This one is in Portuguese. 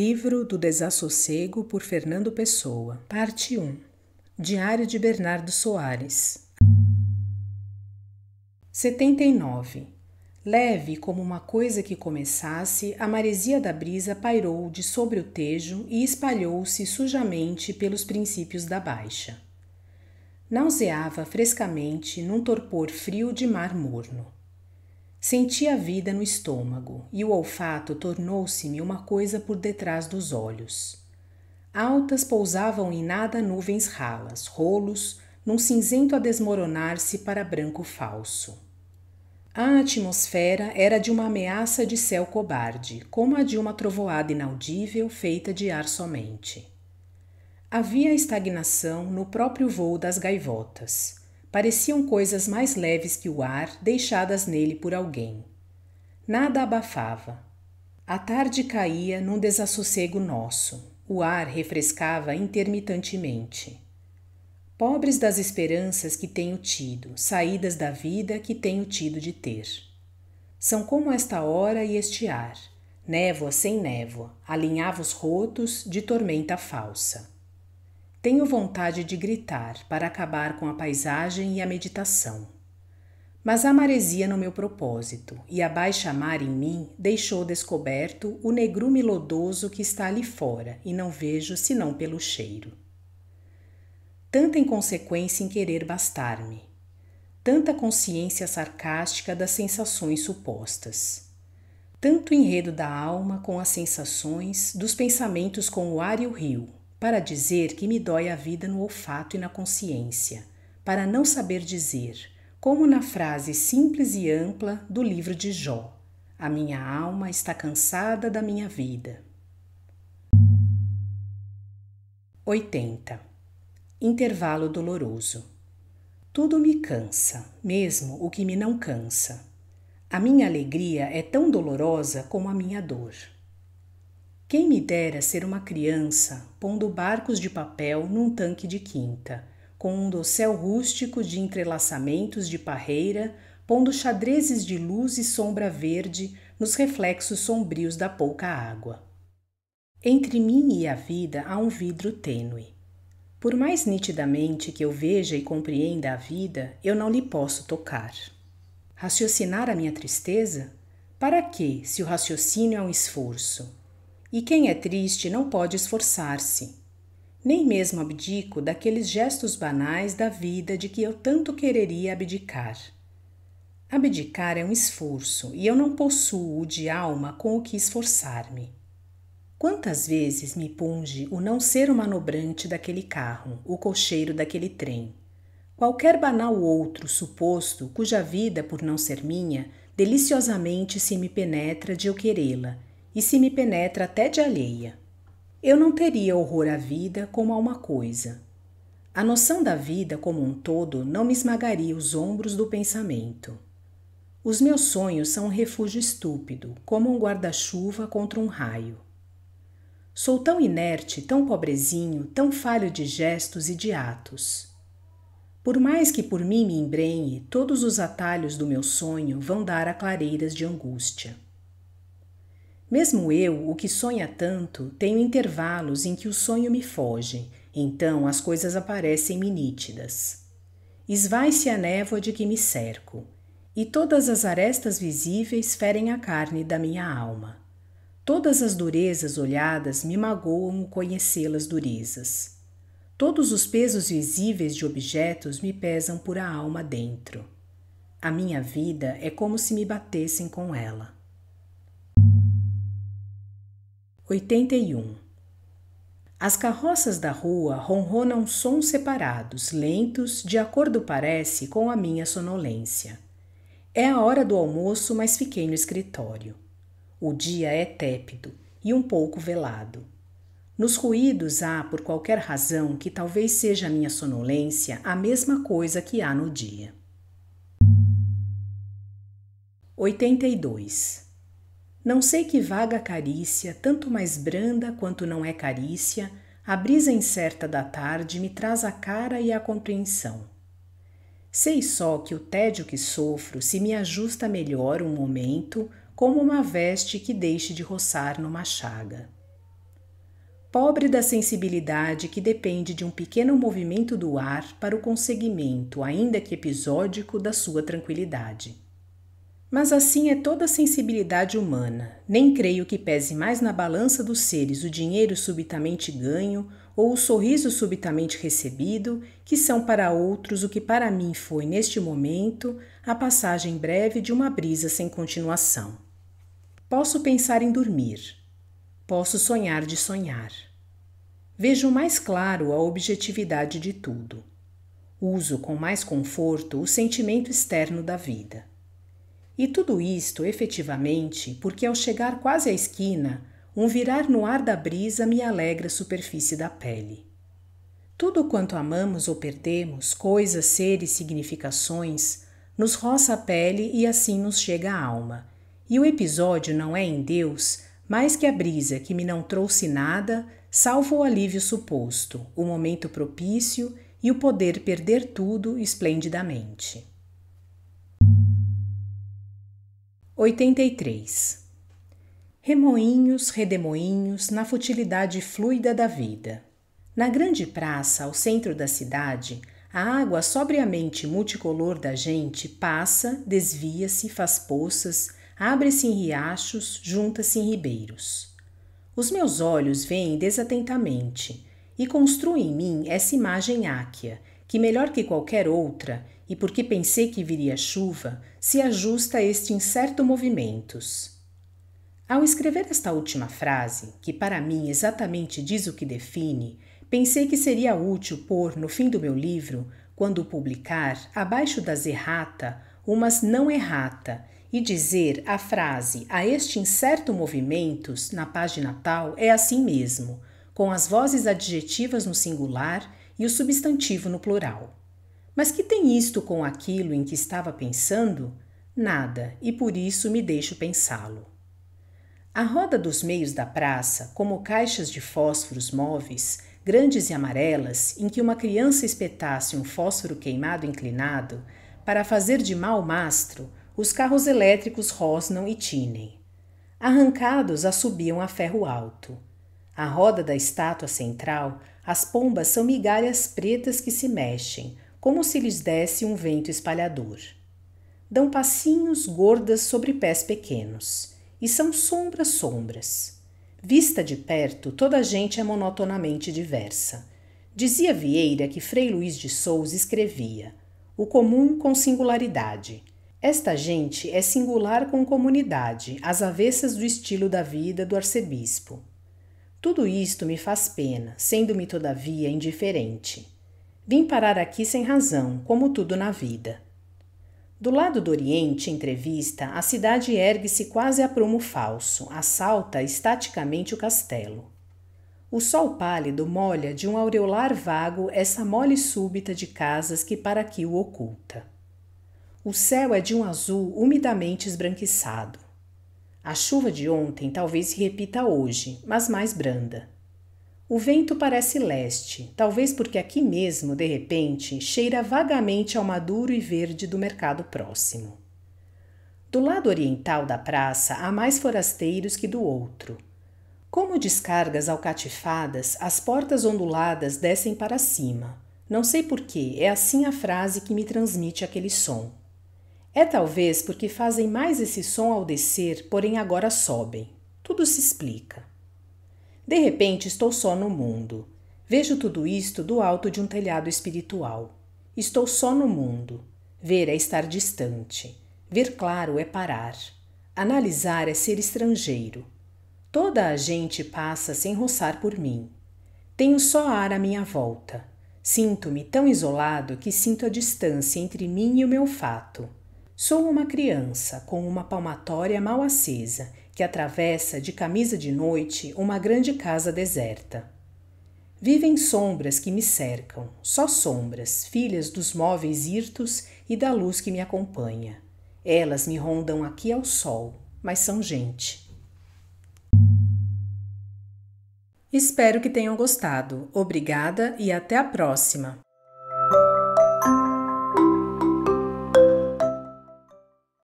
Livro do Desassossego por Fernando Pessoa, Parte 1 Diário de Bernardo Soares 79 Leve como uma coisa que começasse, a maresia da brisa pairou de sobre o tejo e espalhou-se sujamente pelos princípios da baixa. Nauseava frescamente num torpor frio de mar morno. Senti a vida no estômago e o olfato tornou-se-me uma coisa por detrás dos olhos. Altas pousavam em nada nuvens ralas, rolos, num cinzento a desmoronar-se para branco falso. A atmosfera era de uma ameaça de céu cobarde, como a de uma trovoada inaudível feita de ar somente. Havia estagnação no próprio voo das gaivotas. Pareciam coisas mais leves que o ar deixadas nele por alguém. Nada abafava. A tarde caía num desassossego nosso. O ar refrescava intermitentemente. Pobres das esperanças que tenho tido, saídas da vida que tenho tido de ter. São como esta hora e este ar, névoa sem névoa, alinhavos rotos de tormenta falsa. Tenho vontade de gritar para acabar com a paisagem e a meditação. Mas a maresia no meu propósito, e a baixa mar em mim deixou descoberto o negrume lodoso que está ali fora e não vejo senão pelo cheiro. Tanta inconsequência em querer bastar-me, tanta consciência sarcástica das sensações supostas, tanto enredo da alma com as sensações, dos pensamentos com o ar e o rio, para dizer que me dói a vida no olfato e na consciência, para não saber dizer, como na frase simples e ampla do livro de Jó: A minha alma está cansada da minha vida. 80. Intervalo doloroso. Tudo me cansa, mesmo o que me não cansa. A minha alegria é tão dolorosa como a minha dor. Quem me dera ser uma criança pondo barcos de papel num tanque de quinta, com um dossel rústico de entrelaçamentos de parreira, pondo xadrezes de luz e sombra verde nos reflexos sombrios da pouca água. Entre mim e a vida há um vidro tênue. Por mais nitidamente que eu veja e compreenda a vida, eu não lhe posso tocar. Raciocinar a minha tristeza? Para que, se o raciocínio é um esforço? E quem é triste não pode esforçar-se. Nem mesmo abdico daqueles gestos banais da vida de que eu tanto quereria abdicar. Abdicar é um esforço e eu não possuo de alma com o que esforçar-me. Quantas vezes me punge o não ser o manobrante daquele carro, o cocheiro daquele trem? Qualquer banal outro suposto cuja vida, por não ser minha, deliciosamente se me penetra de eu querê-la e se me penetra até de alheia. Eu não teria horror à vida como a uma coisa. A noção da vida como um todo não me esmagaria os ombros do pensamento. Os meus sonhos são um refúgio estúpido, como um guarda-chuva contra um raio. Sou tão inerte, tão pobrezinho, tão falho de gestos e de atos. Por mais que por mim me embrenhe, todos os atalhos do meu sonho vão dar a clareiras de angústia. Mesmo eu, o que sonha tanto, tenho intervalos em que o sonho me foge, então as coisas aparecem-me nítidas. Esvai-se a névoa de que me cerco, e todas as arestas visíveis ferem a carne da minha alma. Todas as durezas olhadas me magoam o conhecê-las durezas. Todos os pesos visíveis de objetos me pesam por a alma dentro. A minha vida é como se me batessem com ela. 81. As carroças da rua ronronam sons separados, lentos, de acordo parece com a minha sonolência. É a hora do almoço, mas fiquei no escritório. O dia é tépido e um pouco velado. Nos ruídos há, por qualquer razão, que talvez seja a minha sonolência, a mesma coisa que há no dia. 82. Não sei que vaga carícia, tanto mais branda quanto não é carícia, a brisa incerta da tarde me traz a cara e a compreensão. Sei só que o tédio que sofro se me ajusta melhor um momento, como uma veste que deixe de roçar numa chaga. Pobre da sensibilidade que depende de um pequeno movimento do ar para o conseguimento, ainda que episódico, da sua tranquilidade. Mas assim é toda a sensibilidade humana. Nem creio que pese mais na balança dos seres o dinheiro subitamente ganho ou o sorriso subitamente recebido, que são para outros o que para mim foi, neste momento, a passagem breve de uma brisa sem continuação. Posso pensar em dormir. Posso sonhar de sonhar. Vejo mais claro a objetividade de tudo. Uso com mais conforto o sentimento externo da vida. E tudo isto, efetivamente, porque ao chegar quase à esquina, um virar no ar da brisa me alegra a superfície da pele. Tudo quanto amamos ou perdemos, coisas, seres, significações, nos roça a pele e assim nos chega a alma. E o episódio não é em Deus, mais que a brisa que me não trouxe nada, salvo o alívio suposto, o momento propício e o poder perder tudo esplendidamente. 83. Remoinhos, redemoinhos na futilidade fluida da vida. Na grande praça, ao centro da cidade, a água sobriamente multicolor da gente passa, desvia-se, faz poças, abre-se em riachos, junta-se em ribeiros. Os meus olhos veem desatentamente e construem em mim essa imagem áquea, que melhor que qualquer outra e porque pensei que viria chuva, se ajusta a este incerto movimentos. Ao escrever esta última frase, que para mim exatamente diz o que define, pensei que seria útil pôr no fim do meu livro, quando publicar, abaixo das errata, umas não errata, e dizer a frase a este incerto movimentos na página tal é assim mesmo, com as vozes adjetivas no singular e o substantivo no plural. Mas que tem isto com aquilo em que estava pensando? Nada, e por isso me deixo pensá-lo. A roda dos meios da praça, como caixas de fósforos móveis, grandes e amarelas, em que uma criança espetasse um fósforo queimado inclinado, para fazer de mau mastro, os carros elétricos rosnam e tinem. Arrancados, assobiam a ferro alto. A roda da estátua central, as pombas são migalhas pretas que se mexem, como se lhes desse um vento espalhador. Dão passinhos gordas sobre pés pequenos, e são sombras sombras. Vista de perto, toda a gente é monotonamente diversa. Dizia Vieira que Frei Luiz de Souza escrevia: o comum com singularidade. Esta gente é singular com comunidade, às avessas do estilo da vida do arcebispo. Tudo isto me faz pena, sendo-me todavia indiferente. Vim parar aqui sem razão, como tudo na vida. Do lado do Oriente, entrevista, a cidade ergue-se quase a prumo falso, assalta estaticamente o castelo. O sol pálido molha de um aureolar vago essa mole súbita de casas que para aqui o oculta. O céu é de um azul umidamente esbranquiçado. A chuva de ontem talvez se repita hoje, mas mais branda. O vento parece leste, talvez porque aqui mesmo, de repente, cheira vagamente ao maduro e verde do mercado próximo. Do lado oriental da praça há mais forasteiros que do outro. Como descargas alcatifadas, as portas onduladas descem para cima. Não sei porquê, é assim a frase que me transmite aquele som. É talvez porque fazem mais esse som ao descer, porém agora sobem. Tudo se explica. De repente estou só no mundo. Vejo tudo isto do alto de um telhado espiritual. Estou só no mundo. Ver é estar distante. Ver claro é parar. Analisar é ser estrangeiro. Toda a gente passa sem roçar por mim. Tenho só ar à minha volta. Sinto-me tão isolado que sinto a distância entre mim e o meu fato. Sou uma criança com uma palmatória mal acesa que atravessa de camisa de noite uma grande casa deserta. Vivem sombras que me cercam, só sombras, filhas dos móveis hirtos e da luz que me acompanha. Elas me rondam aqui ao sol, mas são gente. Espero que tenham gostado. Obrigada e até a próxima!